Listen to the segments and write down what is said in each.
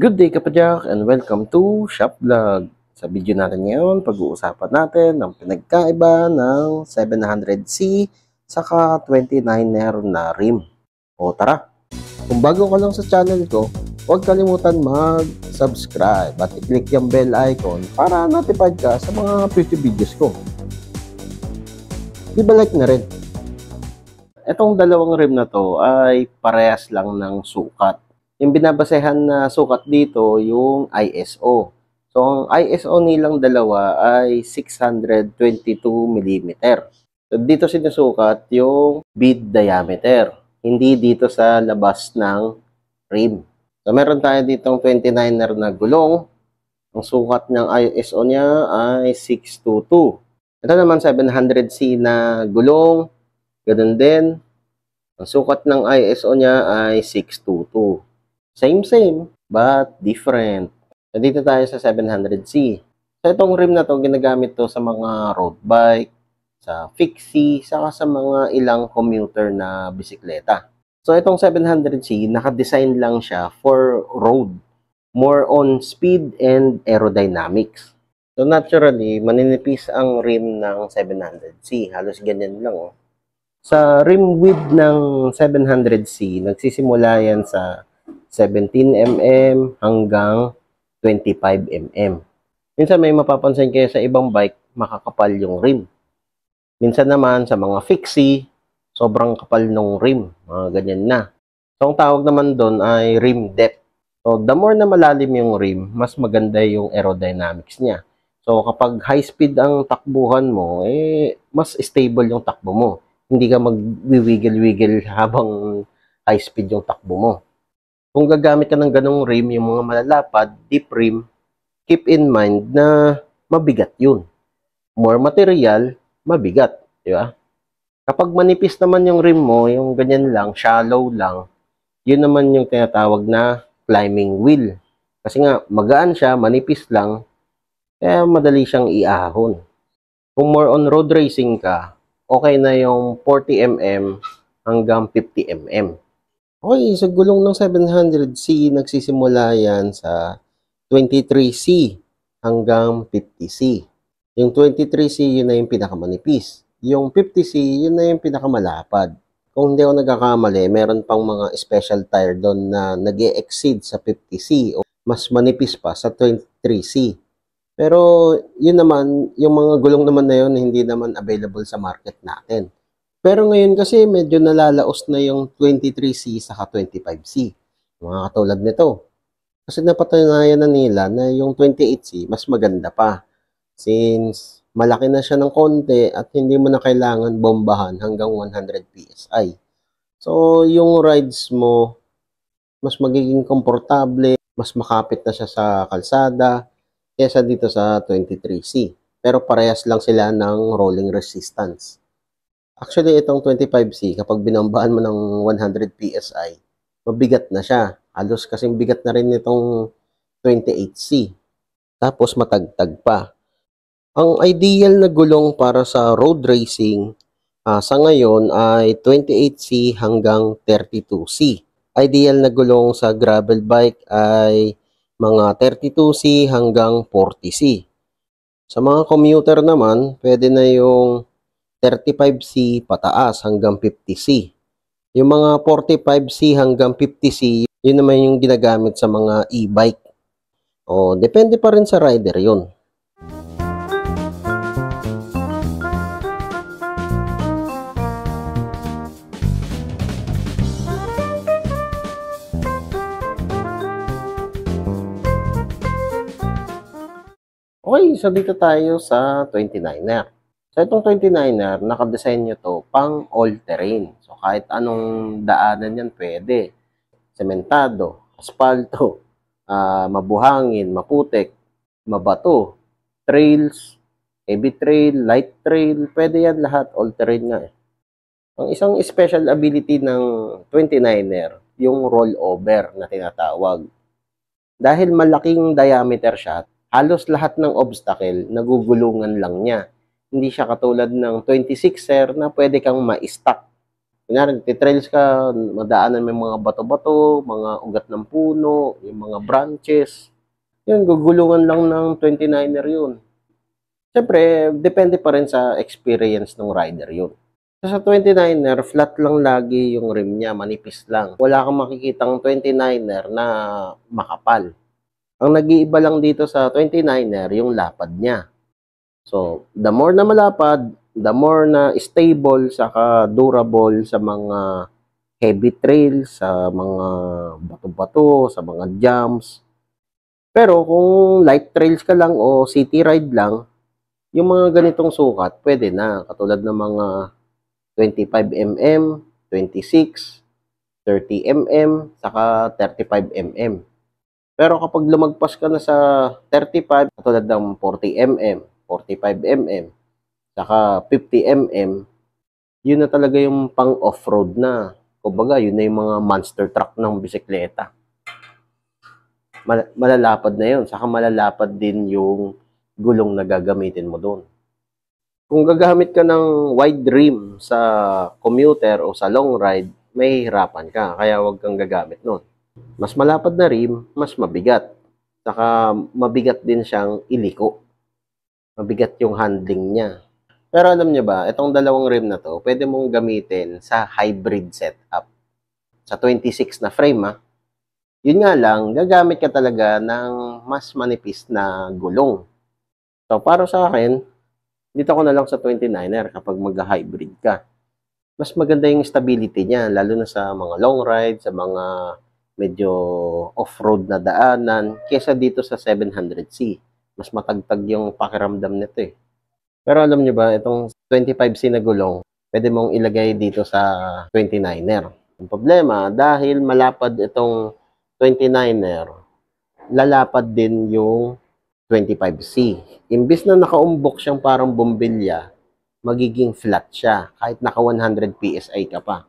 Good day kapadyak and welcome to Shop Vlog. Sa video natin ngayon, pag-uusapan natin ang pinagkaiba ng 700C saka 29er na rim. O tara! Kung bago ka lang sa channel ko, huwag kalimutan mag-subscribe at i-click yung bell icon para notified ka sa mga future videos ko. Di like na rin? Itong dalawang rim na to ay parehas lang ng sukat yung binabasehan na sukat dito, yung ISO. So, ang ISO nilang dalawa ay 622 mm. So, dito sinusukat yung bead diameter. Hindi dito sa labas ng rim. So, meron tayo ditong 29er na gulong. Ang sukat ng ISO niya ay 622. Ito naman 700C na gulong. Ganun din. Ang sukat ng ISO niya ay 622. Same, same, but different. Nandito tayo sa 700C. So, itong rim na to ginagamit to sa mga road bike, sa fixie, saka sa mga ilang commuter na bisikleta. So, itong 700C, nakadesign lang siya for road. More on speed and aerodynamics. So, naturally, maninipis ang rim ng 700C. Halos ganyan lang. Oh. Sa rim width ng 700C, nagsisimula yan sa 17mm hanggang 25mm. Minsan may mapapansin kayo sa ibang bike, makakapal yung rim. Minsan naman sa mga fixie, sobrang kapal ng rim. Mga ganyan na. So ang tawag naman doon ay rim depth. So the more na malalim yung rim, mas maganda yung aerodynamics niya. So kapag high speed ang takbuhan mo, eh mas stable yung takbo mo. Hindi ka magwiwiggle-wiggle habang high speed yung takbo mo kung gagamit ka ng ganong rim, yung mga malalapad, deep rim, keep in mind na mabigat yun. More material, mabigat. Di ba? Kapag manipis naman yung rim mo, yung ganyan lang, shallow lang, yun naman yung tinatawag na climbing wheel. Kasi nga, magaan siya, manipis lang, kaya madali siyang iahon. Kung more on road racing ka, okay na yung 40mm hanggang 50mm. Okay, sa gulong ng 700C, nagsisimula yan sa 23C hanggang 50C. Yung 23C, yun na yung pinakamanipis. Yung 50C, yun na yung pinakamalapad. Kung hindi ako nagkakamali, meron pang mga special tire doon na nag exceed sa 50C o mas manipis pa sa 23C. Pero yun naman, yung mga gulong naman na yun, hindi naman available sa market natin. Pero ngayon kasi medyo nalalaos na yung 23C sa 25C. Mga katulad nito. Kasi napatunayan na nila na yung 28C mas maganda pa. Since malaki na siya ng konti at hindi mo na kailangan bombahan hanggang 100 PSI. So yung rides mo mas magiging komportable, mas makapit na siya sa kalsada kesa dito sa 23C. Pero parehas lang sila ng rolling resistance. Actually, itong 25C, kapag binambaan mo ng 100 PSI, mabigat na siya. Halos kasing bigat na rin itong 28C. Tapos matagtag pa. Ang ideal na gulong para sa road racing uh, sa ngayon ay 28C hanggang 32C. Ideal na gulong sa gravel bike ay mga 32C hanggang 40C. Sa mga commuter naman, pwede na yung 35C pataas hanggang 50C. Yung mga 45C hanggang 50C, yun naman yung ginagamit sa mga e-bike. O, depende pa rin sa rider yun. Okay, so dito tayo sa 29er. So, itong 29er, nakadesign nyo to pang all-terrain. So, kahit anong daanan yan, pwede. Sementado, aspalto, uh, mabuhangin, maputik, mabato, trails, heavy trail, light trail, pwede yan lahat, all-terrain nga eh. Ang isang special ability ng 29er, yung rollover na tinatawag. Dahil malaking diameter siya, halos lahat ng obstacle nagugulungan lang niya. Hindi siya katulad ng 26er na pwede kang ma-stack. Kunyari, titrails ka, madaanan may mga bato-bato, mga ugat ng puno, yung mga branches. Yun, gugulungan lang ng 29er yun. Siyempre, depende pa rin sa experience ng rider yun. So, sa 29er, flat lang lagi yung rim niya, manipis lang. Wala kang makikitang 29er na makapal. Ang nag-iiba lang dito sa 29er, yung lapad niya. So, the more na malapad, the more na stable, saka durable sa mga heavy trails, sa mga bato-bato, sa mga jumps. Pero kung light trails ka lang o city ride lang, yung mga ganitong sukat, pwede na. Katulad ng mga 25mm, 26, 30mm, saka 35mm. Pero kapag lumagpas ka na sa 35, katulad ng 40mm, 45 mm, saka 50 mm, yun na talaga yung pang off-road na. Kumbaga, yun na yung mga monster truck ng bisikleta. Mal malalapad na yun. Saka malalapad din yung gulong na gagamitin mo doon. Kung gagamit ka ng wide rim sa commuter o sa long ride, may hirapan ka. Kaya wag kang gagamit noon. Mas malapad na rim, mas mabigat. Saka mabigat din siyang iliko mabigat yung handling niya. Pero alam niyo ba, itong dalawang rim na to, pwede mong gamitin sa hybrid setup. Sa 26 na frame ha. Ah. Yun nga lang, gagamit ka talaga ng mas manipis na gulong. So para sa akin, dito ko na lang sa 29er kapag mag-hybrid ka. Mas maganda yung stability niya, lalo na sa mga long ride, sa mga medyo off-road na daanan, kesa dito sa 700C mas matagtag yung pakiramdam nito eh. Pero alam nyo ba, itong 25C na gulong, pwede mong ilagay dito sa 29er. Ang problema, dahil malapad itong 29er, lalapad din yung 25C. Imbis na nakaumbok siyang parang bombilya, magiging flat siya kahit naka 100 PSI ka pa.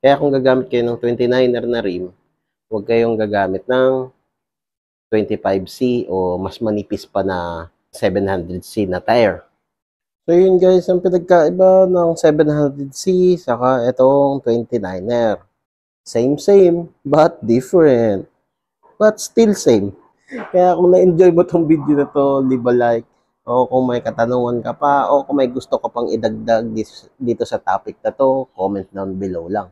Kaya kung gagamit kayo ng 29er na rim, huwag kayong gagamit ng 25C o mas manipis pa na 700C na tire. So yun guys, ang pinagkaiba ng 700C saka itong 29er. Same same, but different. But still same. Kaya kung na-enjoy mo tong video na to, leave a like. O kung may katanungan ka pa, o kung may gusto ka pang idagdag dito sa topic na to, comment down below lang.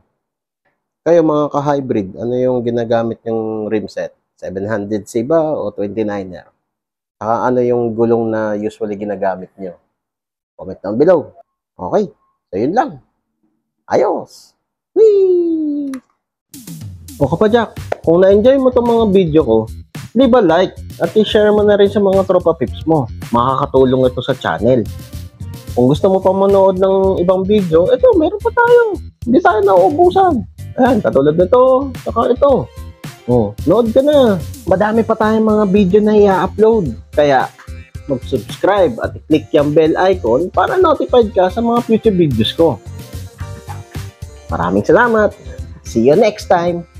Kayo mga ka-hybrid, ano yung ginagamit yung rim set? 700C o 29er? Saka ano yung gulong na usually ginagamit nyo? Comment down below. Okay. So, yun lang. Ayos! Whee! O Jack, kung na-enjoy mo itong mga video ko, leave a like at i-share mo na rin sa mga tropa pips mo. Makakatulong ito sa channel. Kung gusto mo pa manood ng ibang video, eto, meron pa tayo. Hindi tayo nauubusan. Ayan, katulad nito, saka ito. Oh, load ka na. Madami pa tayong mga video na i-upload. Kaya, mag-subscribe at i-click yung bell icon para notified ka sa mga future videos ko. Maraming salamat. See you next time.